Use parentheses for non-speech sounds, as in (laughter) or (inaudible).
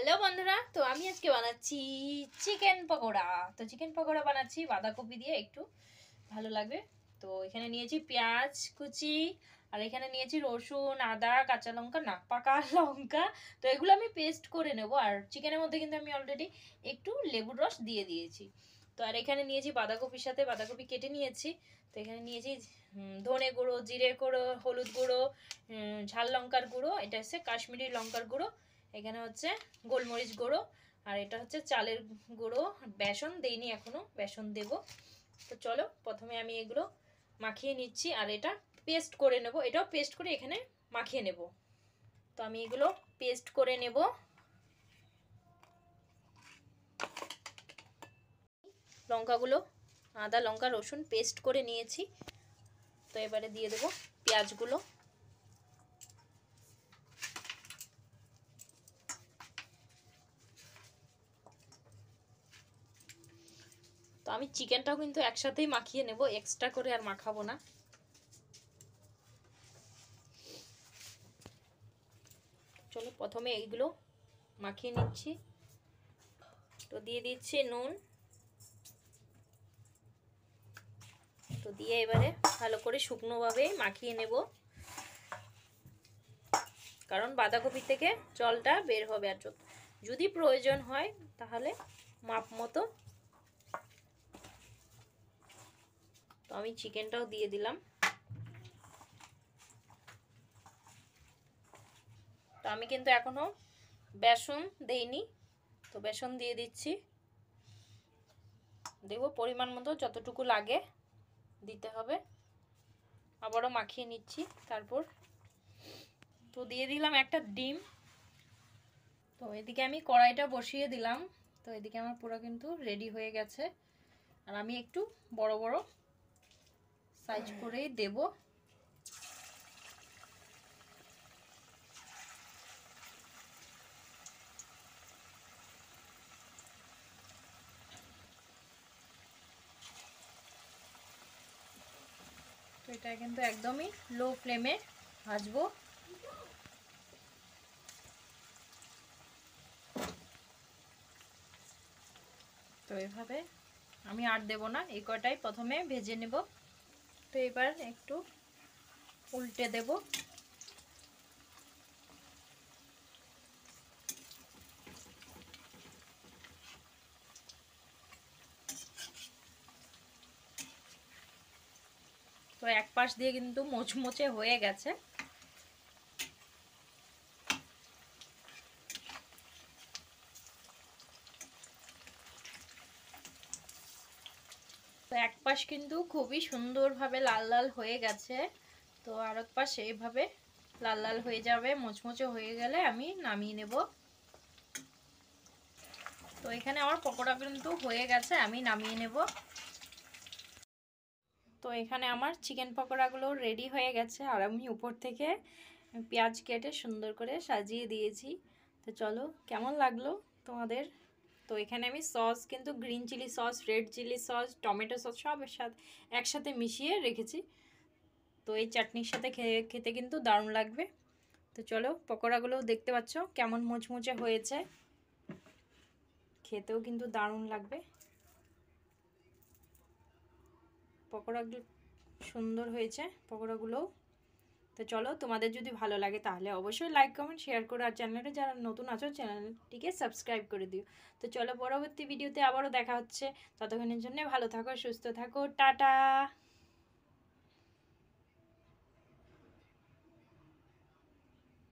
hello বন্ধুরা তো আমি আজকে বানাচ্ছি চিকেন পকোড়া তো চিকেন পকোড়া বানাচ্ছি বাঁধাকপি দিয়ে একটু ভালো লাগবে তো এখানে নিয়েছি পেঁয়াজ কুচি আর এখানে নিয়েছি রসুন আদা কাঁচা লঙ্কা না পাকা (laughs) লঙ্কা তো এগুলো আমি পেস্ট করে নেব আর চিকেনের মধ্যে কিন্তু আমি অলরেডি একটু লেবুর রস দিয়ে দিয়েছি তো আর এখানে নিয়েছি বাঁধাকপির সাথে বাঁধাকপি কেটে নিয়েছি তো এখানে নিয়েছি ধনে গুঁড়ো জিরে গুঁড়ো হলুদ গুঁড়ো ঝাল লঙ্কার গুঁড়ো এটা হচ্ছে কাশ্মীরি লঙ্কার গুঁড়ো এখানে হচ্ছে গোলমরিচ গুঁড়ো আর এটা হচ্ছে চালের গুঁড়ো বেসন দেইনি এখনও বেসন দেব তো চলো প্রথমে আমি এগুলো মাখিয়ে নিচ্ছি আর এটা পেস্ট করে নেব এটাও পেস্ট করে এখানে মাখিয়ে নেব তো আমি এগুলো পেস্ট করে নেব লঙ্কাগুলো আদা লঙ্কা রসুন পেস্ট করে নিয়েছি তো এবারে দিয়ে দেবো পেঁয়াজগুলো তো আমি চিকেনটাও কিন্তু একসাথেই মাখিয়ে নেব এক্সট্রা করে আর মাখাবো না চলো প্রথমে এইগুলো মাখিয়ে নিচ্ছি তো দিয়ে দিচ্ছি নুন তো দিয়ে এবারে ভালো করে শুকনোভাবে মাখিয়ে নেব কারণ বাঁধাকপি থেকে জলটা বের হবে আর যদি প্রয়োজন হয় তাহলে মাপ মতো আমি চিকেনটাও দিয়ে দিলাম তো আমি কিন্তু এখনও বেসন দেইনি তো বেসন দিয়ে দিচ্ছি দেব পরিমাণ মতো যতটুকু লাগে দিতে হবে আবারও মাখিয়ে নিচ্ছি তারপর তো দিয়ে দিলাম একটা ডিম তো এদিকে আমি কড়াইটা বসিয়ে দিলাম তো এদিকে আমার পুরো কিন্তু রেডি হয়ে গেছে আর আমি একটু বড় বড় সাইজ করেই দেব তো এটা কিন্তু একদমই লো ফ্লেমে ভাজবো তো এভাবে আমি আর দেব না এই কটাই প্রথমে ভেজে নেব তো এবার একটু উল্টে দেব তো এক পাশ দিয়ে কিন্তু মোচমোচে হয়ে গেছে তো এক পাশ কিন্তু খুবই সুন্দরভাবে লাল লাল হয়ে গেছে তো আর এক পাশ এইভাবে লাল লাল হয়ে যাবে মোচমোচে হয়ে গেলে আমি নামিয়ে নেব তো এখানে আমার পকোড়া কিন্তু হয়ে গেছে আমি নামিয়ে নেব তো এখানে আমার চিকেন পকোড়াগুলো রেডি হয়ে গেছে আর আমি উপর থেকে পেঁয়াজ কেটে সুন্দর করে সাজিয়ে দিয়েছি তো চলো কেমন লাগলো তোমাদের তো এখানে আমি সস কিন্তু green chilli sauce red chilli sauce tomato sauce সব সাথে একসাথে মিশিয়ে রেখেছি তো এই চাটনির সাথে খেতে কিন্তু দারুণ লাগবে তো চলো পকোড়াগুলোও দেখতে পাচ্ছ কেমন মুচমুচে হয়েছে খেতেও কিন্তু দারুণ লাগবে পকোড়াগুলো সুন্দর হয়েছে পকোড়াগুলোও তো চলো তোমাদের যদি ভালো লাগে তাহলে অবশ্যই লাইক কমেন্ট শেয়ার করো আর চ্যানেলে যারা নতুন আছো চ্যানেলটিকে সাবস্ক্রাইব করে দিও তো চলো পরবর্তী ভিডিওতে আবারও দেখা হচ্ছে ততক্ষণের জন্য ভালো থাকো সুস্থ থাকো টাটা